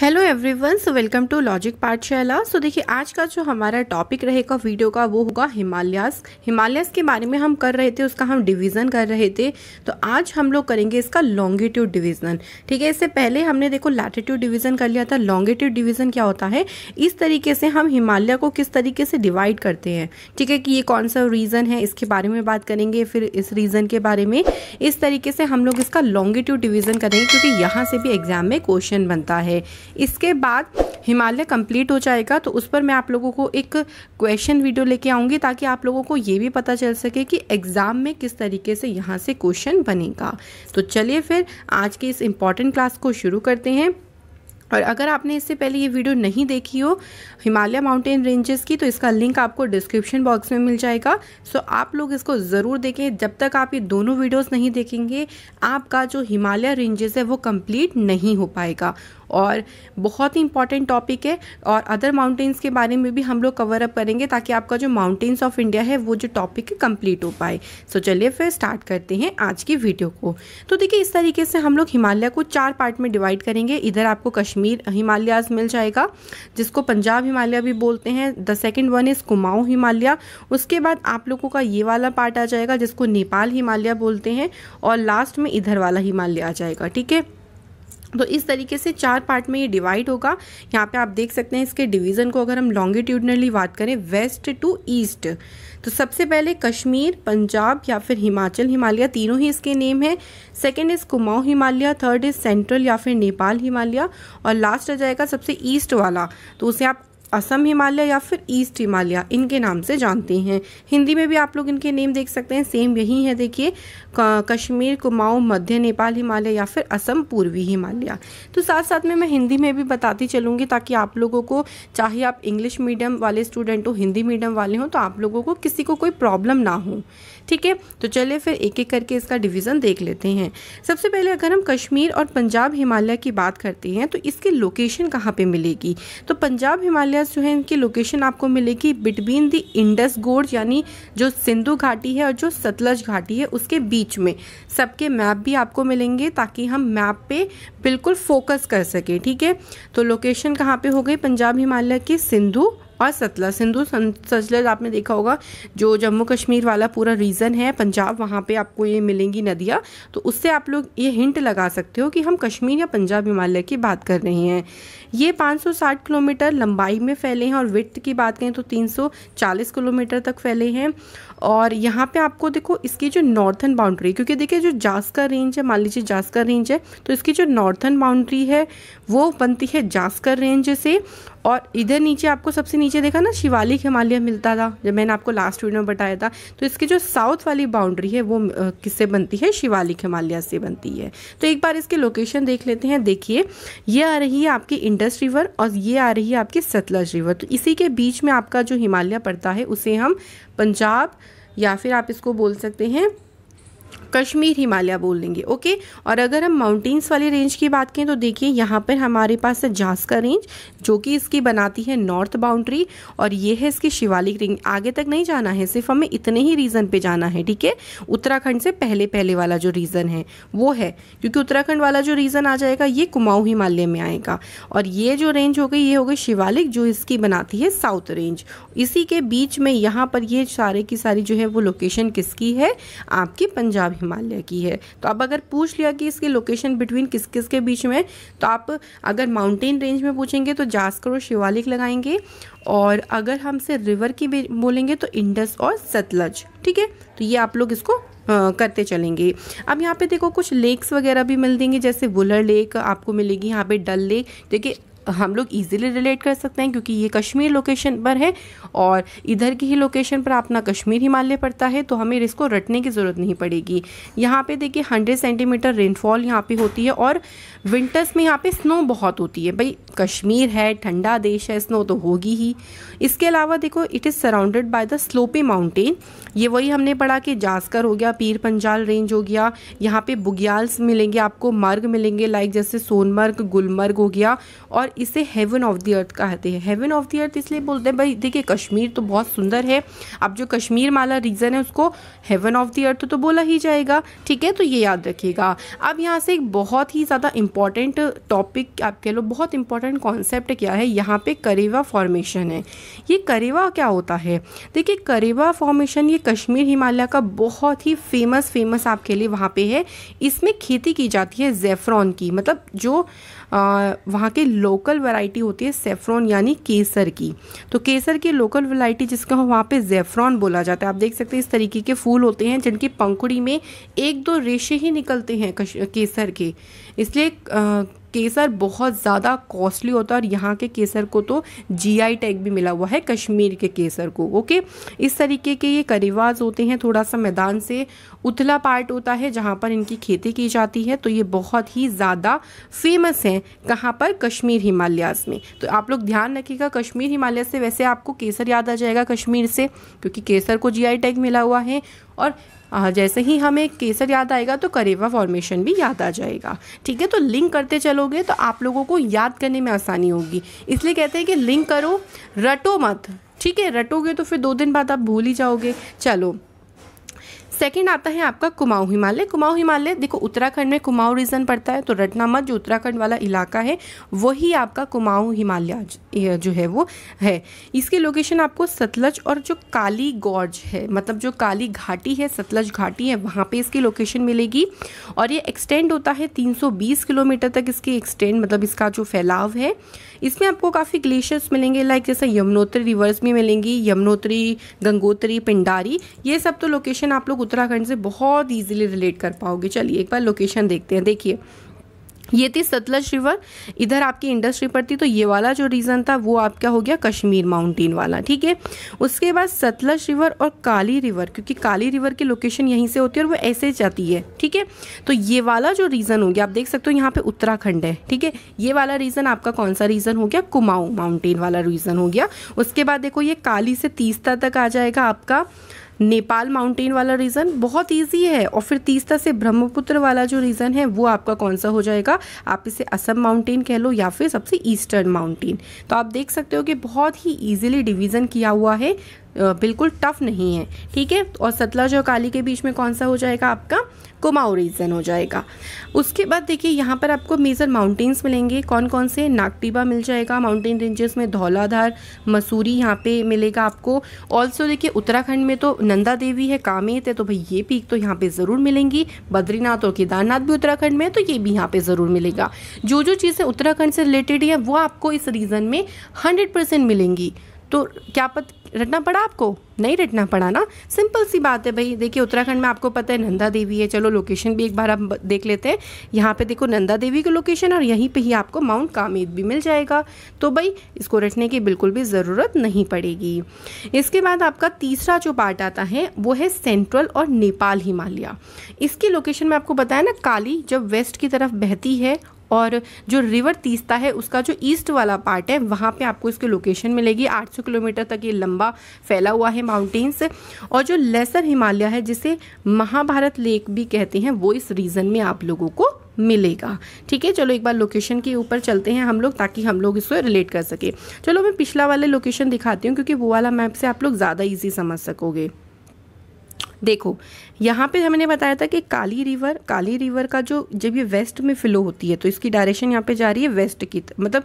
hello everyone so welcome to logic Pathshala so देखिए आज का जो हमारा टॉपिक रहेगा वीडियो का वो होगा हिमालयास हिमालयास के बारे में हम कर रहे थे उसका हम डिवीज़न कर रहे थे तो आज हम लोग करेंगे इसका लॉन्गिट्यूड डिवीज़न ठीक है इससे पहले हमने देखो लैटिट्यूड डिवीज़न कर लिया था लॉन्गिट्यूड डिवीज़न क्या होता है इस तरीके से हम हिमालय को किस तरीके से डिवाइड करते हैं ठीक है कि ये कौन सा रीज़न है इसके बारे में बात करेंगे फिर इस रीज़न के बारे में इस तरीके से हम लोग इसका लॉन्गिट्यूड डिवीज़न करेंगे क्योंकि यहाँ से भी एग्जाम में क्वेश्चन बनता है इसके बाद हिमालय कंप्लीट हो जाएगा तो उस पर मैं आप लोगों को एक क्वेश्चन वीडियो लेके आऊँगी ताकि आप लोगों को ये भी पता चल सके कि एग्ज़ाम में किस तरीके से यहाँ से क्वेश्चन बनेगा तो चलिए फिर आज की इस इम्पॉर्टेंट क्लास को शुरू करते हैं और अगर आपने इससे पहले ये वीडियो नहीं देखी हो हिमालय माउंटेन रेंजेस की तो इसका लिंक आपको डिस्क्रिप्शन बॉक्स में मिल जाएगा सो आप लोग इसको ज़रूर देखें जब तक आप ये दोनों वीडियोस नहीं देखेंगे आपका जो हिमालय रेंजेस है वो कंप्लीट नहीं हो पाएगा और बहुत ही इंपॉर्टेंट टॉपिक है और अदर माउंटेन्स के बारे में भी हम लोग कवर अप करेंगे ताकि आपका जो माउंटेन्स ऑफ इंडिया है वो जो टॉपिक है कम्प्लीट हो पाए सो चलिए फिर स्टार्ट करते हैं आज की वीडियो को तो देखिए इस तरीके से हम लोग हिमालय को चार पार्ट में डिवाइड करेंगे इधर आपको कश्मीर कश्मीर हिमालयाज मिल जाएगा जिसको पंजाब हिमालय भी बोलते हैं the second one is Kumaon Himalaya उसके बाद आप लोगों का ये वाला पार्ट आ जाएगा जिसको नेपाल हिमालय बोलते हैं और लास्ट में इधर वाला हिमालय आ जाएगा ठीक है तो इस तरीके से चार पार्ट में ये डिवाइड होगा यहाँ पे आप देख सकते हैं इसके डिवीज़न को अगर हम लॉन्गिट्यूडनली बात करें वेस्ट टू ईस्ट तो सबसे पहले कश्मीर पंजाब या फिर हिमाचल हिमालय तीनों ही इसके नेम हैं second is Kumaon Himalaya third is central या फिर नेपाल हिमालय और लास्ट आ जाएगा सबसे ईस्ट वाला तो उसे आप असम हिमालय या फिर ईस्ट हिमालय इनके नाम से जानते हैं हिंदी में भी आप लोग इनके नेम देख सकते हैं सेम यही है देखिए कश्मीर कुमाऊं मध्य नेपाल हिमालय या फिर असम पूर्वी हिमालय तो साथ साथ में मैं हिंदी में भी बताती चलूँगी ताकि आप लोगों को चाहे आप इंग्लिश मीडियम वाले स्टूडेंट हो हिंदी मीडियम वाले हों तो आप लोगों को किसी को कोई प्रॉब्लम ना हो ठीक है तो चलिए फिर एक एक करके इसका डिवीज़न देख लेते हैं सबसे पहले अगर हम कश्मीर और पंजाब हिमालय की बात करते हैं तो इसकी लोकेशन कहाँ पर मिलेगी तो पंजाब हिमालय जो है इनकी लोकेशन आपको मिलेगी बिटवीन द इंडस गोड यानी जो सिंधु घाटी है और जो सतलज घाटी है उसके बीच में सबके मैप भी आपको मिलेंगे ताकि हम मैप पे बिल्कुल फोकस कर सकें ठीक है तो लोकेशन कहाँ पे हो गई पंजाब हिमालय की सिंधु और सतलज सिंधु सतलज आपने देखा होगा जो जम्मू कश्मीर वाला पूरा रीजन है पंजाब वहाँ पे आपको ये मिलेंगी नदियाँ तो उससे आप लोग ये हिंट लगा सकते हो कि हम कश्मीर या पंजाब हिमालय की बात कर रहे हैं ये 560 किलोमीटर लंबाई में फैले हैं और वित्त की बात करें तो 340 किलोमीटर तक फैले हैं और यहाँ पे आपको देखो इसकी जो नॉर्थन बाउंड्री क्योंकि देखिए जो जास्कर रेंज है मान लीजिए जास्कर रेंज है तो इसकी जो नॉर्थन बाउंड्री है वो बनती है जास्कर रेंज से और इधर नीचे आपको सबसे नीचे देखा ना शिवालिक हिमालय मिलता था जब मैंने आपको लास्ट वीडियो में बताया था तो इसकी जो साउथ वाली बाउंड्री है वो किससे बनती है शिवालिक हिमालय से बनती है तो एक बार इसकी लोकेशन देख लेते हैं देखिए ये आ रही है आपकी इंडस रिवर और ये आ रही है आपकी सतलज रिवर तो इसी के बीच में आपका जो हिमालय पड़ता है उसे हम पंजाब या फिर आप इसको बोल सकते हैं कश्मीर हिमालय बोल देंगे ओके और अगर हम माउंटेन्स वाले रेंज की बात करें तो देखिए यहाँ पर हमारे पास है जास्का रेंज जो कि इसकी बनाती है नॉर्थ बाउंड्री और ये है इसकी शिवालिक रेंज आगे तक नहीं जाना है सिर्फ हमें इतने ही रीज़न पे जाना है ठीक है उत्तराखंड से पहले पहले वाला जो रीज़न है वो है क्योंकि उत्तराखंड वाला जो रीज़न आ जाएगा ये कुमाऊ हिमालय में आएगा और ये जो रेंज हो गई ये हो गई शिवालिक जो इसकी बनाती है साउथ रेंज इसी के बीच में यहाँ पर ये सारे की सारी जो है वो लोकेशन किसकी है आपकी पंजाब हिमालय की है तो अब अगर पूछ लिया कि इसकी लोकेशन बिटवीन किस किस के बीच में तो आप अगर माउंटेन रेंज में पूछेंगे तो जास्कर और शिवालिक लगाएंगे और अगर हमसे रिवर की बोलेंगे तो इंडस और सतलज ठीक है तो ये आप लोग इसको आ, करते चलेंगे अब यहाँ पे देखो कुछ लेक्स वगैरह भी मिल देंगे जैसे वुलर लेक आपको मिलेगी यहाँ पे डल लेक देखिए हम लोग इजीली रिलेट कर सकते हैं क्योंकि ये कश्मीर लोकेशन पर है और इधर की ही लोकेशन पर अपना कश्मीर हिमालय पड़ता है तो हमें इसको रटने की ज़रूरत नहीं पड़ेगी यहाँ पे देखिए हंड्रेड सेंटीमीटर रेनफॉल यहाँ पे होती है और विंटर्स में यहाँ पे स्नो बहुत होती है भाई कश्मीर है ठंडा देश है स्नो तो होगी ही इसके अलावा देखो it is surrounded by the slopy mountain ये वही हमने पढ़ा कि जास्कर हो गया पीर पंजाल रेंज हो गया यहाँ पे बुग्याल्स मिलेंगे आपको मार्ग मिलेंगे लाइक जैसे सोनमर्ग गुलमर्ग हो गया और इसे हेवन ऑफ द अर्थ कहते हैं हेवन ऑफ द अर्थ इसलिए बोलते हैं भाई देखिए कश्मीर तो बहुत सुंदर है अब जो कश्मीर माला रीज़न है उसको हेवन ऑफ द अर्थ तो बोला ही जाएगा ठीक है तो ये याद रखिएगा अब यहाँ से एक बहुत ही ज़्यादा इम्पॉर्टेंट टॉपिक आप कह लो बहुत इंपॉर्टेंट कॉन्सेप्ट क्या है यहाँ पे करेवा फॉर्मेशन है ये करेवा क्या होता है देखिए करेवा फॉर्मेशन ये कश्मीर हिमालय का बहुत ही फेमस फेमस आपके लिए वहाँ पे है इसमें खेती की जाती है जेफ्रॉन की मतलब जो वहाँ के लोकल वैरायटी होती है सेफ्रॉन यानी केसर की तो केसर की लोकल वैरायटी जिसका वहाँ पे जेफ्रॉन बोला जाता है आप देख सकते हैं इस तरीके के फूल होते हैं जिनकी पंखुड़ी में एक दो रेशे ही निकलते हैं केसर के इसलिए केसर बहुत ज़्यादा कॉस्टली होता है और यहाँ के केसर को तो जीआई टैग भी मिला हुआ है कश्मीर के केसर को ओके इस तरीके के ये करीवाज होते हैं थोड़ा सा मैदान से उथला पार्ट होता है जहाँ पर इनकी खेती की जाती है तो ये बहुत ही ज़्यादा फेमस हैं कहाँ पर कश्मीर हिमालयाज़ में तो आप लोग ध्यान रखिएगा कश्मीर हिमालय से वैसे आपको केसर याद आ जाएगा कश्मीर से क्योंकि केसर को जी टैग मिला हुआ है और जैसे ही हमें केसर याद आएगा तो करेवा फॉर्मेशन भी याद आ जाएगा ठीक है तो लिंक करते चलोगे तो आप लोगों को याद करने में आसानी होगी इसलिए कहते हैं कि लिंक करो रटो मत ठीक है रटोगे तो फिर दो दिन बाद आप भूल ही जाओगे चलो सेकेंड आता है आपका कुमाऊं हिमालय कुमाऊं हिमालय देखो उत्तराखंड में कुमाऊं रीजन पड़ता है तो रटनामत जो उत्तराखंड वाला इलाका है वही आपका कुमाऊं हिमालय जो है वो है इसकी लोकेशन आपको सतलज और जो काली गॉर्ज है मतलब जो काली घाटी है सतलज घाटी है वहाँ पे इसकी लोकेशन मिलेगी और ये एक्सटेंड होता है 320 किलोमीटर तक इसकी एक्सटेंड मतलब इसका जो फैलाव है इसमें आपको काफ़ी ग्लेशियर्स मिलेंगे लाइक जैसे यमुनोत्री रिवर्स भी मिलेंगी यमुनोत्री गंगोत्री पिंडारी ये सब तो लोकेशन आप लोग उत्तराखंड से बहुत ईजिली रिलेट कर पाओगे चलिए एक बार लोकेशन देखते हैं देखिए ये थी सतलज रिवर इधर आपकी इंडस्ट्री पड़ती थी तो ये वाला जो रीज़न था वो आपका हो गया कश्मीर माउंटेन वाला ठीक है उसके बाद सतलज रिवर और काली रिवर क्योंकि काली रिवर की लोकेशन यहीं से होती है और वो ऐसे जाती है ठीक है तो ये वाला जो रीज़न हो गया आप देख सकते हो यहाँ पे उत्तराखंड है ठीक है ये वाला रीज़न आपका कौन सा रीज़न हो गया कुमाऊँ माउंटेन वाला रीज़न हो गया उसके बाद देखो ये काली से तीसता तक आ जाएगा आपका नेपाल माउंटेन वाला रीज़न बहुत ईजी है और फिर तीसरा से ब्रह्मपुत्र वाला जो रीज़न है वो आपका कौन सा हो जाएगा आप इसे असम माउंटेन कह लो या फिर सबसे ईस्टर्न माउंटेन तो आप देख सकते हो कि बहुत ही ईजिली डिवीज़न किया हुआ है बिल्कुल टफ नहीं है ठीक है और सतलज और काली के बीच में कौन सा हो जाएगा आपका कुमाऊ रीजन हो जाएगा उसके बाद देखिए यहाँ पर आपको मेजर माउंटेन्स मिलेंगे कौन कौन से नागटिबा मिल जाएगा माउंटेन रेंजेस में धौलाधार मसूरी यहाँ पे मिलेगा आपको ऑल्सो देखिए उत्तराखंड में तो नंदा देवी है कामेत है तो भाई ये पीक तो यहाँ पे ज़रूर मिलेंगी बद्रीनाथ और केदारनाथ भी उत्तराखंड में है तो ये भी यहाँ पर ज़रूर मिलेगा जो जो चीज़ें उत्तराखंड से रिलेटेड है वो आपको इस रीजन में हंड्रेड मिलेंगी तो क्या पत रटना पड़ा आपको नहीं रटना पड़ा ना सिंपल सी बात है भाई देखिए उत्तराखंड में आपको पता है नंदा देवी है चलो लोकेशन भी एक बार आप देख लेते हैं यहाँ पे देखो नंदा देवी की लोकेशन और यहीं पे ही आपको माउंट कामेद भी मिल जाएगा तो भाई इसको रटने की बिल्कुल भी ज़रूरत नहीं पड़ेगी इसके बाद आपका तीसरा जो पार्ट आता है वो है सेंट्रल और नेपाल हिमालय इसकी लोकेशन में आपको बताया ना काली जब वेस्ट की तरफ बहती है और जो रिवर तीस्ता है उसका जो ईस्ट वाला पार्ट है वहाँ पे आपको इसकी लोकेशन मिलेगी 800 किलोमीटर तक ये लंबा फैला हुआ है माउंटेन्स और जो लेसर हिमालय है जिसे महाभारत लेक भी कहते हैं वो इस रीज़न में आप लोगों को मिलेगा ठीक है चलो एक बार लोकेशन के ऊपर चलते हैं हम लोग ताकि हम लोग इसको रिलेट कर सकें चलो मैं पिछला वाले लोकेशन दिखाती हूँ क्योंकि वो वाला मैप से आप लोग ज़्यादा ईजी समझ सकोगे देखो यहाँ पे हमने बताया था कि काली रिवर काली रिवर का जो जब ये वेस्ट में फ्लो होती है तो इसकी डायरेक्शन यहाँ पे जा रही है वेस्ट की मतलब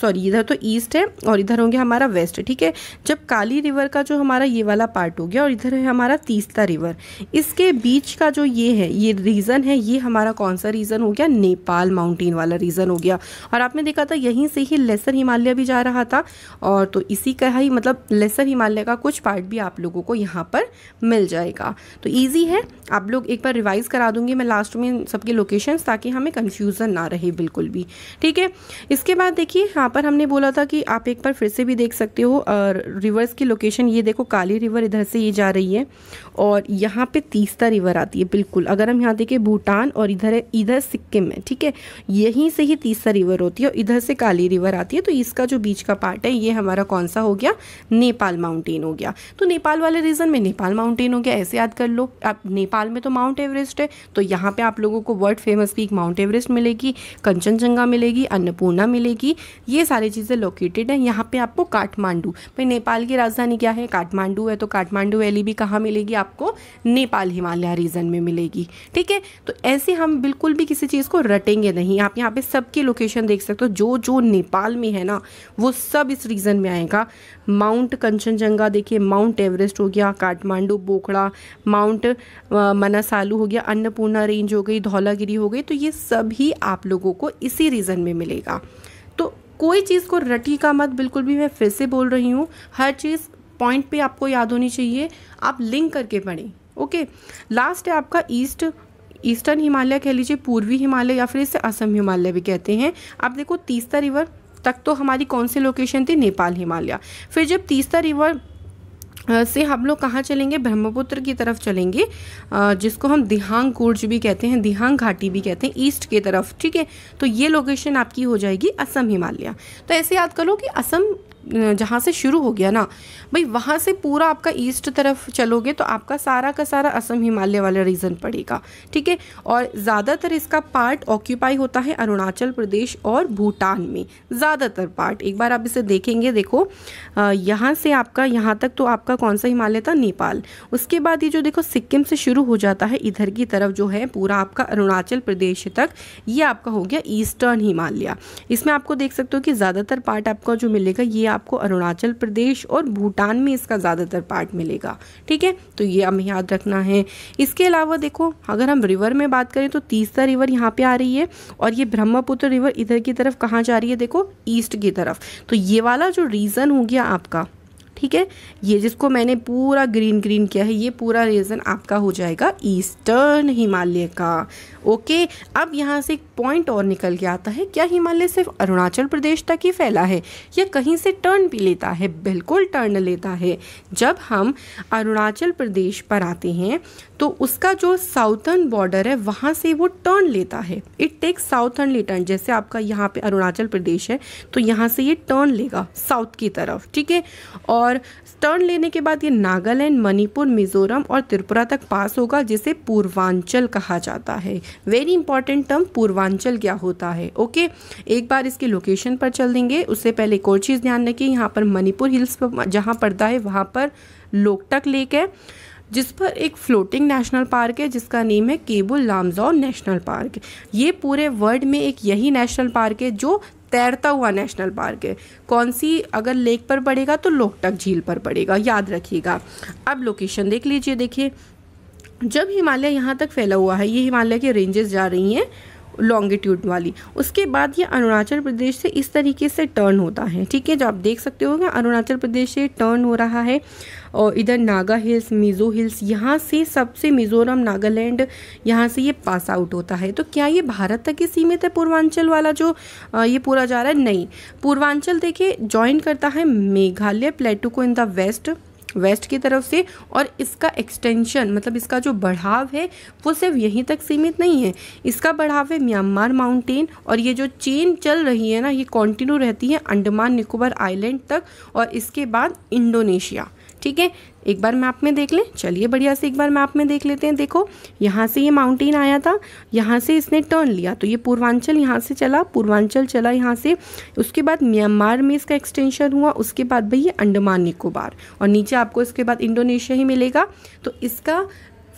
सॉरी इधर तो ईस्ट है और इधर होंगे हमारा वेस्ट ठीक है जब काली रिवर का जो हमारा ये वाला पार्ट हो गया और इधर है हमारा तीसता रिवर इसके बीच का जो ये है ये रीज़न है ये हमारा कौन सा रीज़न हो गया नेपाल माउंटेन वाला रीज़न हो गया और आपने देखा था यहीं से ही लेसर हिमालय भी जा रहा था और तो इसी का ही मतलब लेसर हिमालय का कुछ पार्ट भी आप लोगों को यहाँ पर मिल जाए जाएगा तो ईजी है आप लोग एक बार रिवाइज़ करा दूंगी मैं लास्ट में सबके लोकेशन ताकि हमें कन्फ्यूज़न ना रहे बिल्कुल भी ठीक है इसके बाद देखिए यहाँ पर हमने बोला था कि आप एक बार फिर से भी देख सकते हो रिवर्स की लोकेशन ये देखो काली रिवर इधर से ये जा रही है और यहाँ पे तीसता रिवर आती है बिल्कुल अगर हम यहाँ देखें भूटान और इधर है इधर सिक्किम है ठीक है यहीं से ही तीसरा रिवर होती है और इधर से काली रिवर आती है तो इसका जो बीच का पार्ट है ये हमारा कौन सा हो गया नेपाल माउंटेन हो गया तो नेपाल वाले रीज़न में नेपाल माउंटेन हो गया ऐसे याद कर लो आप नेपाल में तो माउंट एवरेस्ट है तो यहाँ पे आप लोगों को world famous peak Mount Everest मिलेगी कंचनजंगा मिलेगी अन्नपूर्णा मिलेगी ये सारी चीज़ें लोकेटेड हैं यहाँ पे आपको काठमांडू भाई नेपाल की राजधानी क्या है काठमांडू है तो काठमांडू वैली भी कहाँ मिलेगी आपको नेपाल हिमालय रीजन में मिलेगी ठीक है तो ऐसे हम बिल्कुल भी किसी चीज़ को रटेंगे नहीं आप यहाँ पे सबकी लोकेशन देख सकते हो जो जो नेपाल में है ना वो सब इस रीजन में आएगा माउंट कंचनजंगा देखिए माउंट एवरेस्ट हो गया काठमांडू बोखड़ा माउंट मनासालू हो गया अन्नपूर्णा रेंज हो गई धौलागिरी हो गई तो ये सभी आप लोगों को इसी रीज़न में मिलेगा तो कोई चीज़ को रटी का मत बिल्कुल भी मैं फिर से बोल रही हूँ हर चीज़ पॉइंट पे आपको याद होनी चाहिए आप लिंक करके पढ़ें ओके लास्ट है आपका ईस्ट ईस्टर्न हिमालय कह लीजिए पूर्वी हिमालय या फिर इसे असम हिमालय भी कहते हैं आप देखो तीस्ता रिवर तक तो हमारी कौन सी लोकेशन थी नेपाल हिमालय फिर जब तीसरा रिवर से हम लोग कहाँ चलेंगे ब्रह्मपुत्र की तरफ चलेंगे जिसको हम दिहांग कूर्ज भी कहते हैं दिहांग घाटी भी कहते हैं ईस्ट के तरफ ठीक है तो ये लोकेशन आपकी हो जाएगी असम हिमालय तो ऐसे याद करो कि असम जहाँ से शुरू हो गया ना भाई वहाँ से पूरा आपका ईस्ट तरफ चलोगे तो आपका सारा का सारा असम हिमालय वाला रीजन पड़ेगा ठीक है और ज़्यादातर इसका पार्ट ऑक्यूपाई होता है अरुणाचल प्रदेश और भूटान में ज़्यादातर पार्ट एक बार आप इसे देखेंगे देखो यहाँ से आपका यहाँ तक तो आपका कौन सा हिमालय था नेपाल उसके बाद ये जो देखो सिक्किम से शुरू हो जाता है इधर की तरफ जो है पूरा आपका अरुणाचल प्रदेश तक ये आपका हो गया ईस्टर्न हिमालय इसमें आपको देख सकते हो कि ज़्यादातर पार्ट आपका जो मिलेगा ये आपको अरुणाचल प्रदेश और भूटान में इसका ज़्यादातर पार्ट मिलेगा ठीक है तो ये हमें याद रखना है इसके अलावा देखो अगर हम रिवर में बात करें तो तीसरा रिवर यहाँ पे आ रही है और ये ब्रह्मपुत्र रिवर इधर की तरफ कहाँ जा रही है देखो ईस्ट की तरफ तो ये वाला जो रीज़न हो गया आपका ठीक है ये जिसको मैंने पूरा ग्रीन ग्रीन किया है ये पूरा रीज़न आपका हो जाएगा ईस्टर्न हिमालय का ओके अब यहाँ से एक पॉइंट और निकल के आता है क्या हिमालय सिर्फ अरुणाचल प्रदेश तक ही फैला है या कहीं से टर्न भी लेता है बिल्कुल टर्न लेता है जब हम अरुणाचल प्रदेश पर आते हैं तो उसका जो साउथर्न बॉर्डर है वहाँ से वो टर्न लेता है इट टेक्स साउथर्नली टर्न जैसे आपका यहाँ पे अरुणाचल प्रदेश है तो यहाँ से ये टर्न लेगा साउथ की तरफ ठीक है और टर्न लेने के बाद ये नागालैंड मणिपुर मिजोरम और त्रिपुरा तक पास होगा जिसे पूर्वांचल कहा जाता है वेरी इंपॉर्टेंट टर्म पूर्वांचल क्या होता है ओके एक बार इसके लोकेशन पर चल देंगे उससे पहले एक और चीज़ ध्यान रखिए यहाँ पर मणिपुर हिल्स पर जहाँ पड़ता है वहाँ पर लोकटक लेक है जिस पर एक फ्लोटिंग नेशनल पार्क है जिसका नेम है केबुल लामजाओ नेशनल पार्क ये पूरे वर्ल्ड में एक यही नेशनल पार्क है जो तैरता हुआ नेशनल पार्क है कौन सी अगर लेक पर पड़ेगा तो लोकटक झील पर पड़ेगा याद रखिएगा अब लोकेशन देख लीजिए देखिए जब हिमालय यहाँ तक फैला हुआ है ये हिमालय के रेंजेस जा रही हैं लॉन्गिट्यूड वाली उसके बाद ये अरुणाचल प्रदेश से इस तरीके से टर्न होता है ठीक है जो आप देख सकते हो अरुणाचल प्रदेश से टर्न हो रहा है और इधर नागा हिल्स मिज़ो हिल्स यहाँ से सबसे मिज़ोरम नागालैंड यहाँ से ये पास आउट होता है तो क्या ये भारत तक ही सीमित है पूर्वांचल वाला जो ये पूरा जा रहा है नहीं पूर्वांचल देखिए ज्वाइन करता है मेघालय प्लेटू को इन द वेस्ट वेस्ट की तरफ से और इसका एक्सटेंशन मतलब इसका जो बढ़ाव है वो सिर्फ यहीं तक सीमित नहीं है इसका बढ़ाव है म्यांमार माउंटेन और ये जो चेन चल रही है ना ये कॉन्टिन्यू रहती है अंडमान निकोबार आइलैंड तक और इसके बाद इंडोनेशिया ठीक है एक बार मैप में देख लें चलिए बढ़िया से एक बार मैप में देख लेते हैं देखो यहाँ से ये माउंटेन आया था यहाँ से इसने टर्न लिया तो ये पूर्वांचल यहाँ से चला पूर्वांचल चला यहाँ से उसके बाद म्यांमार में इसका एक्सटेंशन हुआ उसके बाद भाई ये अंडमान निकोबार और नीचे आपको इसके बाद इंडोनेशिया ही मिलेगा तो इसका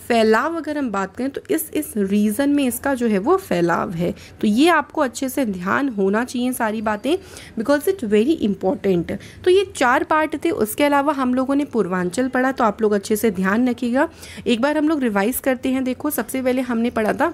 फैलाव अगर हम बात करें तो इस इस रीज़न में इसका जो है वो फैलाव है तो ये आपको अच्छे से ध्यान होना चाहिए सारी बातें बिकॉज इट वेरी इंपॉर्टेंट तो ये चार पार्ट थे उसके अलावा हम लोगों ने पूर्वांचल पढ़ा तो आप लोग अच्छे से ध्यान रखिएगा एक बार हम लोग रिवाइज़ करते हैं देखो सबसे पहले हमने पढ़ा था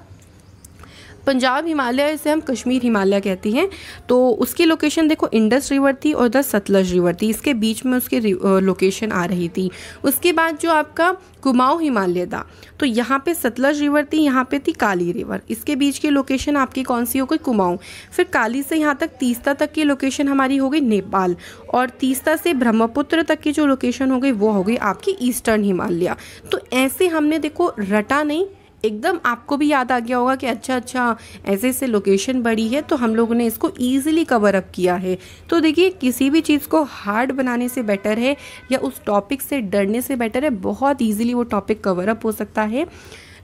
पंजाब हिमालय इसे हम कश्मीर हिमालय कहते हैं तो उसकी लोकेशन देखो इंडस रिवर थी और इधर सतलज रिवर थी इसके बीच में उसकी लोकेशन आ रही थी उसके बाद जो आपका कुमाऊँ हिमालय था तो यहाँ पे सतलज रिवर थी यहाँ पे थी काली रिवर इसके बीच की लोकेशन आपकी कौन सी हो गई कुमाऊँ फिर काली से यहाँ तक तीस्ता तक की लोकेशन हमारी हो गई नेपाल और तीस्ता से ब्रह्मपुत्र तक की जो लोकेशन हो गई वो हो गई आपकी ईस्टर्न हिमालय तो ऐसे हमने देखो रटा नहीं एकदम आपको भी याद आ गया होगा कि अच्छा अच्छा ऐसे ऐसे लोकेशन बड़ी है तो हम लोगों ने इसको ईजिली कवर अप किया है तो देखिए किसी भी चीज़ को हार्ड बनाने से बेटर है या उस टॉपिक से डरने से बेटर है बहुत ईजिली वो टॉपिक कवर अप हो सकता है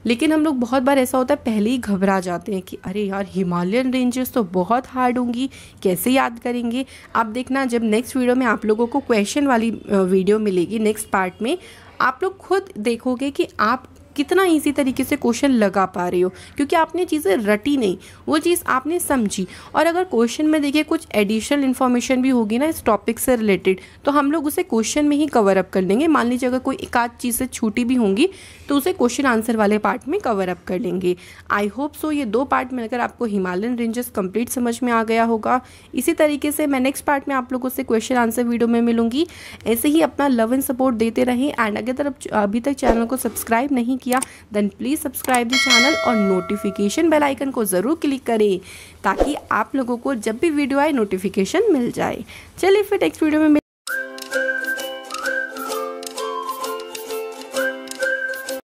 लेकिन हम लोग बहुत बार ऐसा होता है पहले ही घबरा जाते हैं कि अरे यार हिमालयन रेंजेस तो बहुत हार्ड होंगी कैसे याद करेंगे आप देखना जब नेक्स्ट वीडियो में आप लोगों को क्वेश्चन वाली वीडियो मिलेगी नेक्स्ट पार्ट में आप लोग खुद देखोगे कि आप कितना ईजी तरीके से क्वेश्चन लगा पा रहे हो क्योंकि आपने चीज़ें रटी नहीं वो चीज़ आपने समझी और अगर क्वेश्चन में देखिए कुछ एडिशनल इन्फॉर्मेशन भी होगी ना इस टॉपिक से रिलेटेड तो हम लोग उसे क्वेश्चन में ही कवर अप कर लेंगे मान लीजिए अगर कोई एक आध चीज़ें छूटी भी होंगी तो उसे क्वेश्चन आंसर वाले पार्ट में कवर अप कर लेंगे आई होप सो ये दो पार्ट मिलकर आपको हिमालयन रेंजेस कंप्लीट समझ में आ गया होगा इसी तरीके से मैं नेक्स्ट पार्ट में आप लोगों से क्वेश्चन आंसर वीडियो में मिलूंगी ऐसे ही अपना लव एंड सपोर्ट देते रहें एंड अगर अभी तक चैनल को सब्सक्राइब नहीं किया किया then please subscribe the channel और नोटिफिकेशन बेल आइकन को ज़रूर क्लिक करें ताकि आप लोगों को जब भी वीडियो आए नोटिफिकेशन मिल जाए चलिए फिर नेक्स्ट वीडियो में